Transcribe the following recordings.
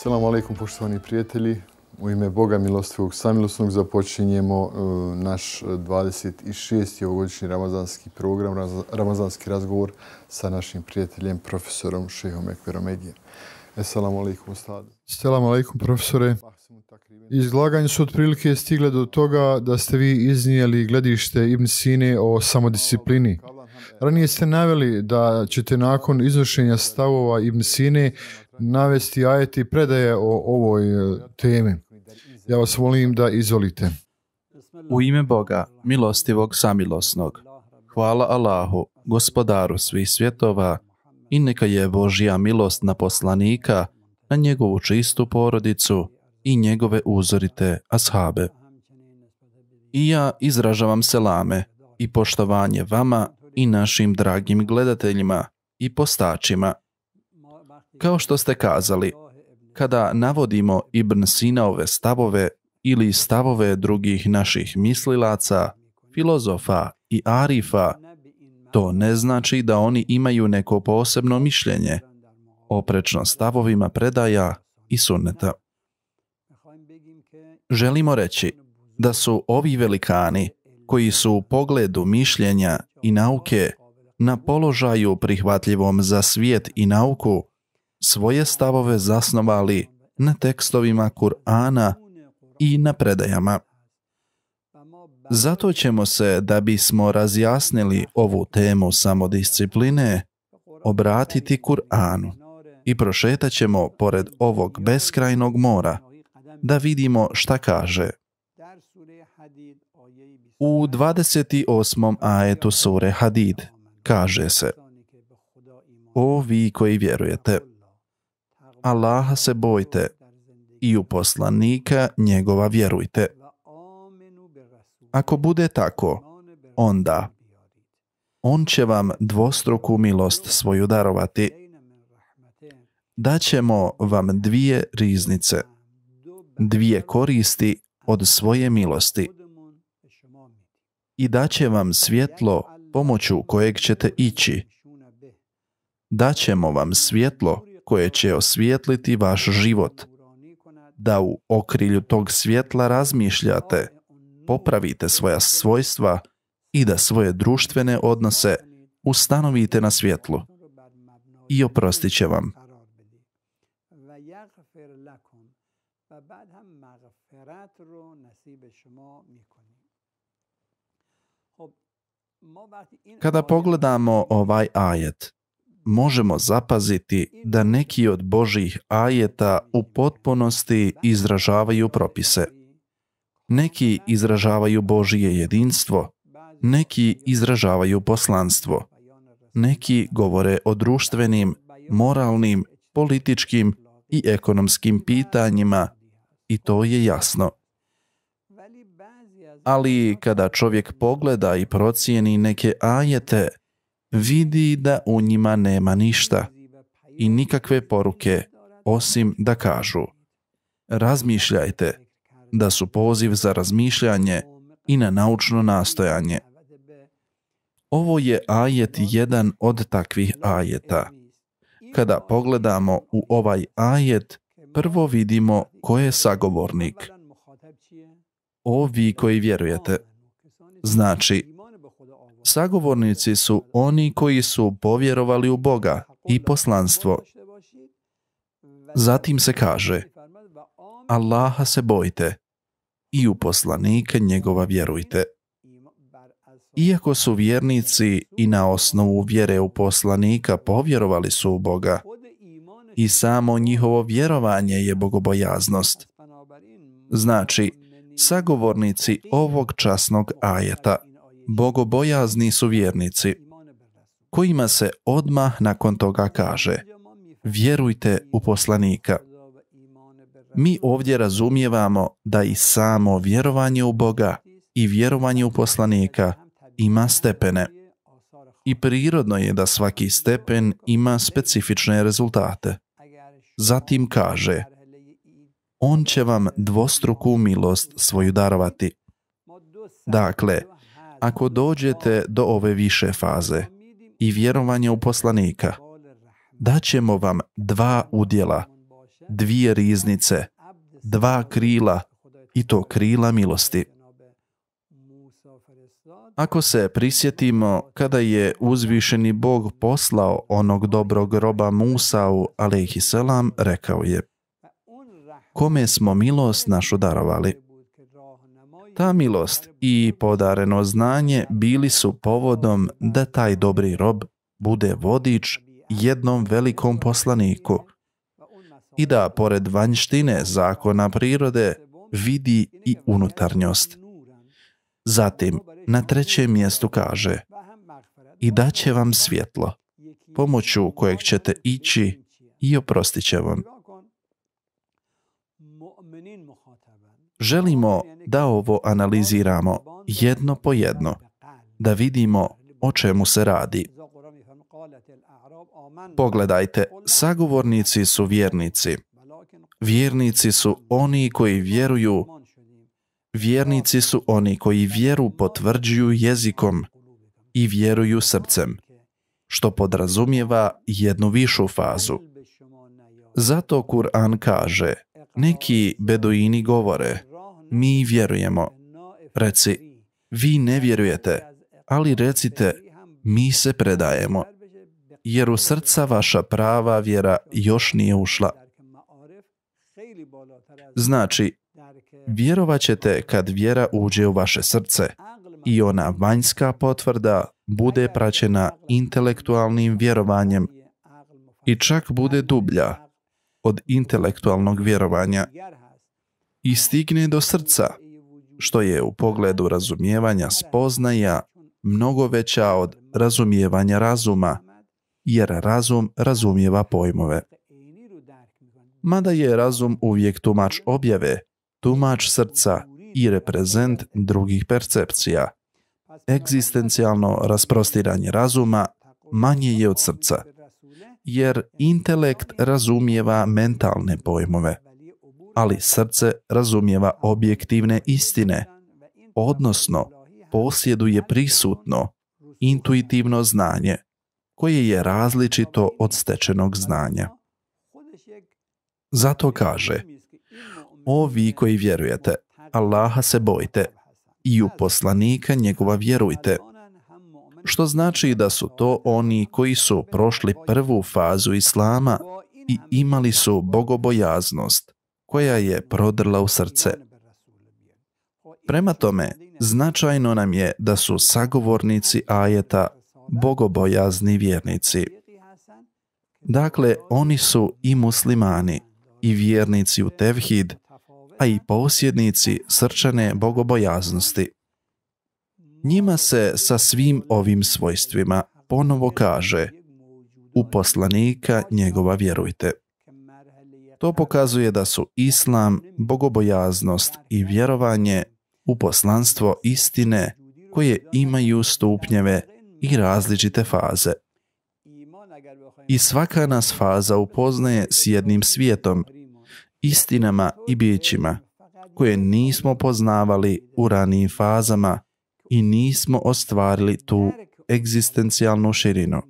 Salamu alaikum poštovani prijatelji. U ime Boga milostivog samilosnog započinjemo e, naš 26. E, ovogodišnji ramazanski program, ramazanski razgovor sa našim prijateljem, profesorom Šehom Ekverom Egijem. Esselamu alaikum, Assalamu alaikum, profesore. Ah, Izglaganje su otprilike stigle do toga da ste vi iznijeli gledište Ibn Sine o samodisciplini. Ranije ste naveli da ćete nakon izvršenja stavova Ibn Sine navesti ajeti predaje o ovoj e, temi. Ja vas molim da izvolite. U ime Boga, milostivog samilosnog, hvala Allahu, gospodaru svih svjetova, i neka je Božja milost na poslanika, na njegovu čistu porodicu i njegove uzorite ashabe. I ja izražavam selame i poštovanje vama i našim dragim gledateljima i postačima kao što ste kazali, kada navodimo Ibn Sinaove stavove ili stavove drugih naših mislilaca, filozofa i arifa, to ne znači da oni imaju neko posebno mišljenje, oprečno stavovima predaja i sunneta. Želimo reći da su ovi velikani koji su u pogledu mišljenja i nauke na položaju prihvatljivom za svijet i nauku svoje stavove zasnovali na tekstovima Kur'ana i na predajama. Zato ćemo se, da bismo razjasnili ovu temu samodiscipline, obratiti Kur'anu i prošetat ćemo pored ovog beskrajnog mora da vidimo šta kaže. U 28. ajetu sure Hadid kaže se O vi koji vjerujete, Allaha se bojte i u poslanika njegova vjerujte. Ako bude tako, onda on će vam dvostruku milost svoju darovati. Daćemo vam dvije riznice, dvije koristi od svoje milosti i daće vam svjetlo pomoću kojeg ćete ići. Daćemo vam svjetlo koje će osvijetliti vaš život, da u okrilju tog svjetla razmišljate, popravite svoja svojstva i da svoje društvene odnose ustanovite na svjetlu i oprostit će vam. Kada pogledamo ovaj ajet, možemo zapaziti da neki od Božih ajeta u potpunosti izražavaju propise. Neki izražavaju Božije jedinstvo, neki izražavaju poslanstvo, neki govore o društvenim, moralnim, političkim i ekonomskim pitanjima i to je jasno. Ali kada čovjek pogleda i procijeni neke ajete, vidi da u njima nema ništa i nikakve poruke osim da kažu razmišljajte da su poziv za razmišljanje i na naučno nastojanje. Ovo je ajet jedan od takvih ajeta. Kada pogledamo u ovaj ajet, prvo vidimo ko je sagovornik. Ovi koji vjerujete. Znači, Sagovornici su oni koji su povjerovali u Boga i poslanstvo. Zatim se kaže, Allaha se bojte i u poslanike njegova vjerujte. Iako su vjernici i na osnovu vjere u poslanika povjerovali su u Boga, i samo njihovo vjerovanje je bogobojaznost. Znači, sagovornici ovog časnog ajeta – bogobojazni su vjernici, kojima se odmah nakon toga kaže vjerujte u poslanika. Mi ovdje razumijevamo da i samo vjerovanje u Boga i vjerovanje u poslanika ima stepene. I prirodno je da svaki stepen ima specifične rezultate. Zatim kaže, on će vam dvostruku milost svoju darovati. Dakle, ako dođete do ove više faze i vjerovanje u poslanika, daćemo vam dva udjela, dvije riznice, dva krila i to krila milosti. Ako se prisjetimo kada je uzvišeni Bog poslao onog dobrog roba Musau, alaihi rekao je Kome smo milost našu darovali? Ta milost i podareno znanje bili su povodom da taj dobri rob bude vodič jednom velikom poslaniku i da pored vanjštine zakona prirode vidi i unutarnjost. Zatim, na trećem mjestu kaže i daće vam svjetlo, pomoću kojeg ćete ići i oprostit će vam Želimo da ovo analiziramo jedno po jedno, da vidimo o čemu se radi. Pogledajte, sagovornici su vjernici. Vjernici su oni koji vjeruju. Vjernici su oni koji vjeru potvrđuju jezikom i vjeruju srcem, što podrazumijeva jednu višu fazu. Zato Kur'an kaže – neki beduini govore, mi vjerujemo. Reci, vi ne vjerujete, ali recite, mi se predajemo. Jer u srca vaša prava vjera još nije ušla. Znači, vjerovat ćete kad vjera uđe u vaše srce i ona vanjska potvrda bude praćena intelektualnim vjerovanjem i čak bude dublja, od intelektualnog vjerovanja i stigne do srca, što je u pogledu razumijevanja spoznaja mnogo veća od razumijevanja razuma, jer razum razumijeva pojmove. Mada je razum uvijek tumač objave, tumač srca i reprezent drugih percepcija. Egzistencijalno rasprostiranje razuma manje je od srca jer intelekt razumijeva mentalne pojmove, ali srce razumijeva objektivne istine, odnosno posjeduje prisutno, intuitivno znanje, koje je različito od stečenog znanja. Zato kaže, ovi koji vjerujete, Allaha se bojte i u poslanika njegova vjerujte, što znači da su to oni koji su prošli prvu fazu islama i imali su bogobojaznost koja je prodrla u srce. Prema tome, značajno nam je da su sagovornici ajeta bogobojazni vjernici. Dakle, oni su i muslimani, i vjernici u tevhid, a i posjednici srčane bogobojaznosti. Njima se sa svim ovim svojstvima ponovo kaže u poslanika njegova vjerujte. To pokazuje da su islam, bogobojaznost i vjerovanje u poslanstvo istine koje imaju stupnjeve i različite faze. I svaka nas faza upoznaje s jednim svijetom, istinama i bićima koje nismo poznavali u ranijim fazama i nismo ostvarili tu egzistencijalnu širinu.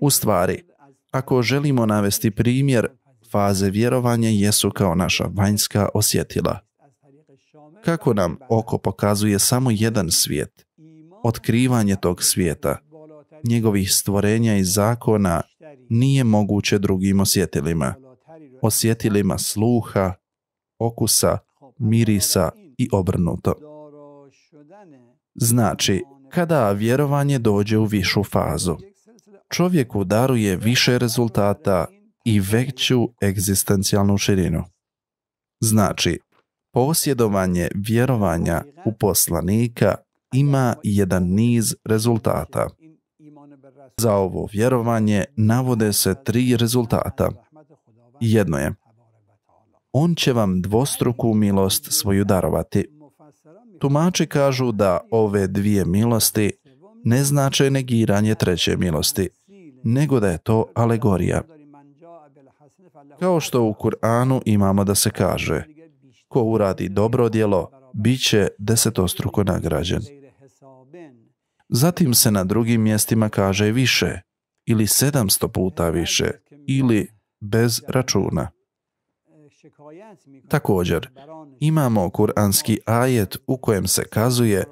U stvari, ako želimo navesti primjer, faze vjerovanja jesu kao naša vanjska osjetila. Kako nam oko pokazuje samo jedan svijet, otkrivanje tog svijeta, njegovih stvorenja i zakona nije moguće drugim osjetilima. Osjetilima sluha, okusa, mirisa i obrnuto. Znači, kada vjerovanje dođe u višu fazu, čovjeku daruje više rezultata i veću egzistencijalnu širinu. Znači, posjedovanje vjerovanja u poslanika ima jedan niz rezultata. Za ovo vjerovanje navode se tri rezultata. Jedno je, on će vam dvostruku milost svoju darovati. Tumači kažu da ove dvije milosti ne znače negiranje treće milosti, nego da je to alegorija. Kao što u Kur'anu imamo da se kaže, ko uradi dobro djelo, bit će desetostruko nagrađen. Zatim se na drugim mjestima kaže više, ili sedamsto puta više, ili bez računa. Također, imamo kuranski ajet u kojem se kazuje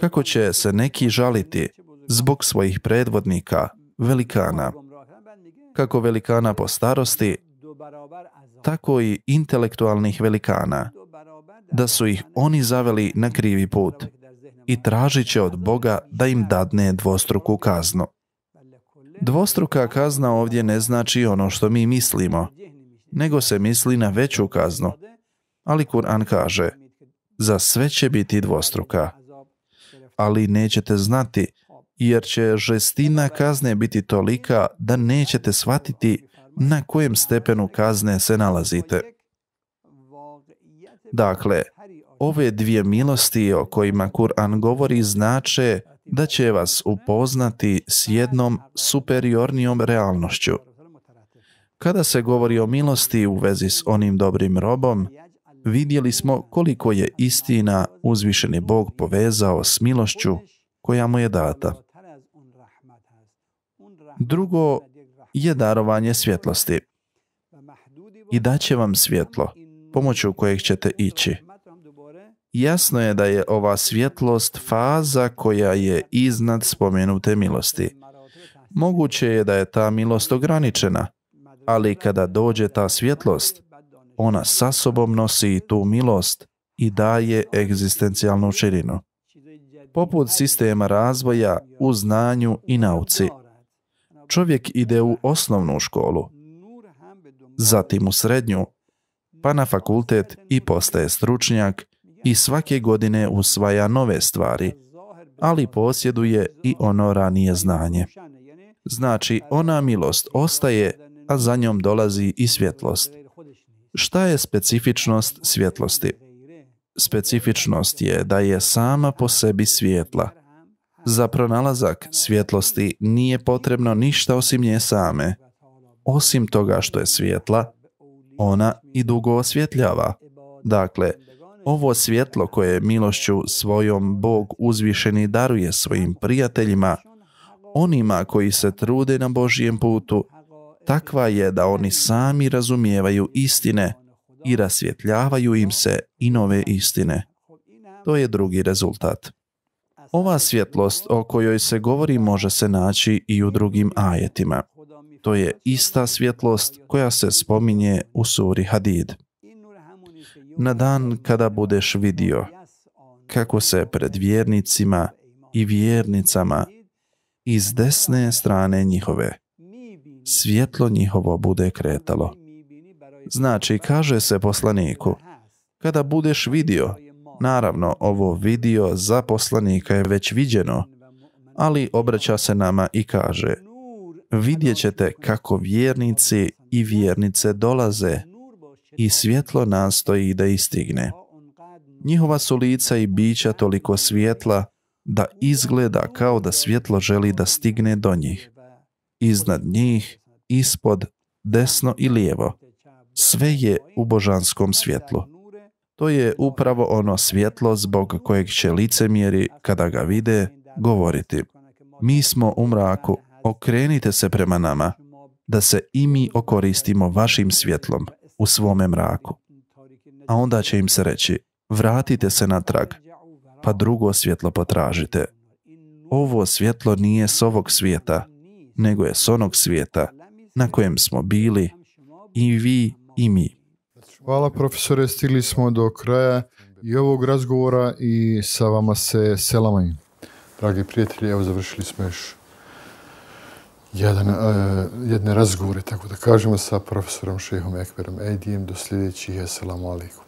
kako će se neki žaliti zbog svojih predvodnika, velikana. Kako velikana po starosti, tako i intelektualnih velikana, da su ih oni zaveli na krivi put i tražit će od Boga da im dadne dvostruku kaznu. Dvostruka kazna ovdje ne znači ono što mi mislimo, nego se misli na veću kaznu. Ali Kur'an kaže, za sve će biti dvostruka. Ali nećete znati, jer će žestina kazne biti tolika da nećete shvatiti na kojem stepenu kazne se nalazite. Dakle, ove dvije milosti o kojima Kur'an govori znače da će vas upoznati s jednom superiornijom realnošću. Kada se govori o milosti u vezi s onim dobrim robom, vidjeli smo koliko je istina uzvišeni Bog povezao s milošću koja mu je data. Drugo je darovanje svjetlosti. I daće vam svjetlo, pomoću kojeg ćete ići. Jasno je da je ova svjetlost faza koja je iznad spomenute milosti. Moguće je da je ta milost ograničena, ali kada dođe ta svjetlost, ona sa sobom nosi i tu milost i daje egzistencijalnu širinu. Poput sistema razvoja u znanju i nauci. Čovjek ide u osnovnu školu, zatim u srednju, pa na fakultet i postaje stručnjak i svake godine usvaja nove stvari, ali posjeduje i ono ranije znanje. Znači, ona milost ostaje a za njom dolazi i svjetlost. Šta je specifičnost svjetlosti? Specifičnost je da je sama po sebi svjetla. Za pronalazak svjetlosti nije potrebno ništa osim nje same. Osim toga što je svjetla, ona i dugo osvjetljava. Dakle, ovo svjetlo koje milošću svojom Bog uzvišeni daruje svojim prijateljima, onima koji se trude na Božijem putu takva je da oni sami razumijevaju istine i rasvjetljavaju im se i nove istine. To je drugi rezultat. Ova svjetlost o kojoj se govori može se naći i u drugim ajetima. To je ista svjetlost koja se spominje u suri Hadid. Na dan kada budeš vidio kako se pred vjernicima i vjernicama iz desne strane njihove svjetlo njihovo bude kretalo. Znači, kaže se poslaniku, kada budeš vidio, naravno ovo vidio za poslanika je već viđeno, ali obraća se nama i kaže, vidjet ćete kako vjernici i vjernice dolaze i svjetlo nastoji da istigne. Njihova su lica i bića toliko svjetla da izgleda kao da svjetlo želi da stigne do njih iznad njih, ispod, desno i lijevo. Sve je u božanskom svjetlu. To je upravo ono svjetlo zbog kojeg će licemjeri, kada ga vide, govoriti. Mi smo u mraku, okrenite se prema nama, da se i mi okoristimo vašim svjetlom u svome mraku. A onda će im se reći, vratite se natrag, pa drugo svjetlo potražite. Ovo svjetlo nije s ovog svijeta, nego je s onog svijeta na kojem smo bili i vi i mi. Hvala profesore, stigli smo do kraja i ovog razgovora i sa vama se selamaj. Dragi prijatelji, evo završili smo još e, jedne razgovore, tako da kažemo, sa profesorom Šehom Ekberom Ejdijem. Do sljedećih, assalamu alaikum.